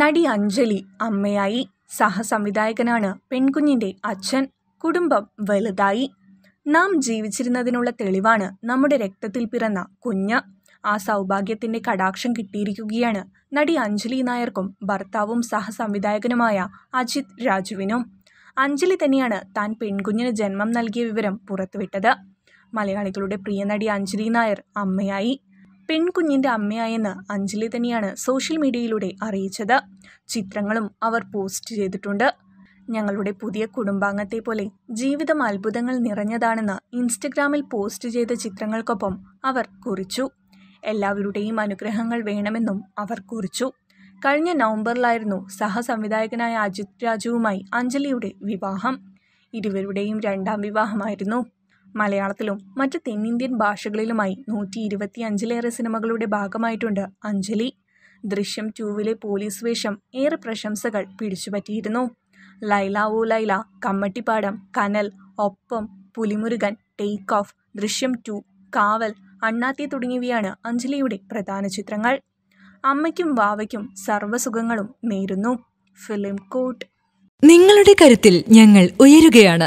നടി അഞ്ജലി അമ്മയായി സഹസംവിധായകനാണ് പെൺകുഞ്ഞിന്റെ അച്ഛൻ കുടുംബം വലുതായി നാം ജീവിച്ചിരുന്നതിനുള്ള തെളിവാണ് നമ്മുടെ രക്തത്തിൽ പിറന്ന കുഞ്ഞ് ആ സൗഭാഗ്യത്തിന്റെ കടാക്ഷം കിട്ടിയിരിക്കുകയാണ് നടി അഞ്ജലി നായർക്കും ഭർത്താവും സഹസംവിധായകനുമായ അജിത് രാജുവിനും അഞ്ജലി തന്നെയാണ് താൻ പെൺകുഞ്ഞിന് ജന്മം നൽകിയ വിവരം പുറത്തുവിട്ടത് മലയാളികളുടെ പ്രിയ നടി അഞ്ജലി നായർ അമ്മയായി പെൺകുഞ്ഞിൻ്റെ അമ്മയായെന്ന് അഞ്ജലി തന്നെയാണ് സോഷ്യൽ മീഡിയയിലൂടെ അറിയിച്ചത് ചിത്രങ്ങളും അവർ പോസ്റ്റ് ചെയ്തിട്ടുണ്ട് ഞങ്ങളുടെ പുതിയ കുടുംബാംഗത്തെ പോലെ ജീവിതം അത്ഭുതങ്ങൾ നിറഞ്ഞതാണെന്ന് ഇൻസ്റ്റഗ്രാമിൽ പോസ്റ്റ് ചെയ്ത ചിത്രങ്ങൾക്കൊപ്പം അവർ കുറിച്ചു എല്ലാവരുടെയും അനുഗ്രഹങ്ങൾ വേണമെന്നും അവർ കുറിച്ചു കഴിഞ്ഞ നവംബറിലായിരുന്നു സഹസംവിധായകനായ അജിത് രാജുവുമായി അഞ്ജലിയുടെ വിവാഹം ഇരുവരുടെയും രണ്ടാം വിവാഹമായിരുന്നു മലയാളത്തിലും മറ്റ് തെന്നിന്ത്യൻ ഭാഷകളിലുമായി നൂറ്റി ഇരുപത്തി അഞ്ചിലേറെ സിനിമകളുടെ ഭാഗമായിട്ടുണ്ട് അഞ്ജലി ദൃശ്യം ടൂവിലെ പോലീസ് വേഷം ഏറെ പ്രശംസകൾ പിടിച്ചുപറ്റിയിരുന്നു ലൈല ഓ Laila Kammatipaadam Kanal Oppam Pulimurugan take off Drishyam two Kaval Annaatthe തുടങ്ങിയവയാണ് അഞ്ജലിയുടെ പ്രധാന ചിത്രങ്ങൾ അമ്മയ്ക്കും വാവയ്ക്കും സർവ്വസുഖങ്ങളും നേരുന്നു ഫിലിം കോട്ട് നിങ്ങളുടെ കരുത്തിൽ ഞങ്ങൾ ഉയരുകയാണ്